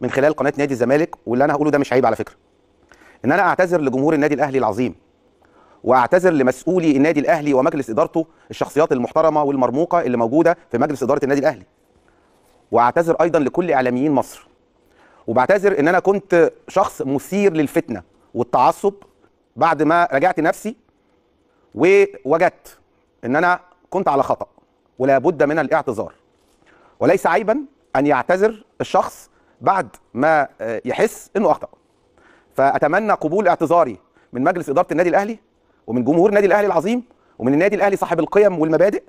من خلال قناه نادي الزمالك واللي انا هقوله ده مش عيب على فكره ان انا اعتذر لجمهور النادي الاهلي العظيم واعتذر لمسؤولي النادي الاهلي ومجلس ادارته الشخصيات المحترمه والمرموقه اللي موجوده في مجلس اداره النادي الاهلي واعتذر ايضا لكل اعلاميين مصر وبعتذر ان انا كنت شخص مثير للفتنه والتعصب بعد ما راجعت نفسي ووجدت ان انا كنت على خطا ولا بد من الاعتذار وليس عيبا ان يعتذر الشخص بعد ما آه، يحس انه اخطا فاتمنى قبول اعتذاري من مجلس اداره النادي الاهلي ومن جمهور النادي الاهلي العظيم ومن النادي الاهلي صاحب القيم والمبادئ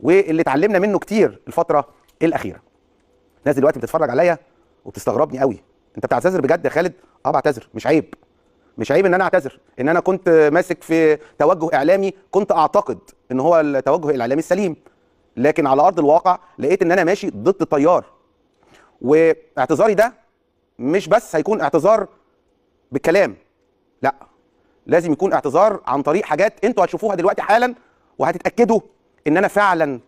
واللي اتعلمنا منه كتير الفتره الاخيره الناس دلوقتي بتتفرج عليا وبتستغربني قوي انت بتعتذر بجد يا خالد اه بعتذر مش عيب مش عيب ان انا اعتذر ان انا كنت ماسك في توجه اعلامي كنت اعتقد ان هو التوجه الاعلامي السليم لكن على ارض الواقع لقيت ان انا ماشي ضد التيار واعتذاري ده مش بس هيكون اعتذار بالكلام لا لازم يكون اعتذار عن طريق حاجات انتوا هتشوفوها دلوقتي حالا وهتتاكدوا ان انا فعلا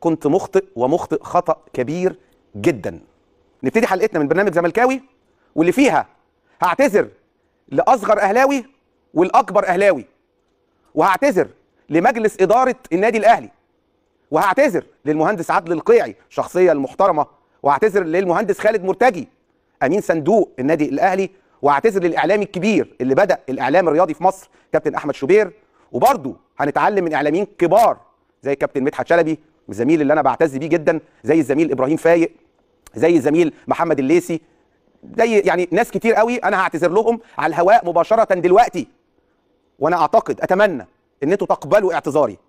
كنت مخطئ ومخطئ خطا كبير جدا نبتدي حلقتنا من برنامج زملكاوي واللي فيها هعتذر لاصغر اهلاوي والاكبر اهلاوي وهعتذر لمجلس اداره النادي الاهلي وهعتذر للمهندس عدل القيعي شخصيه المحترمه واعتذر للمهندس خالد مرتجي امين صندوق النادي الاهلي واعتذر للاعلامي الكبير اللي بدا الاعلام الرياضي في مصر كابتن احمد شوبير وبرضه هنتعلم من اعلاميين كبار زي كابتن مدحت شلبي الزميل اللي انا بعتز بيه جدا زي الزميل ابراهيم فايق زي الزميل محمد الليسي زي يعني ناس كتير قوي انا هعتذر لهم على الهواء مباشره دلوقتي وانا اعتقد اتمنى ان انتوا تقبلوا اعتذاري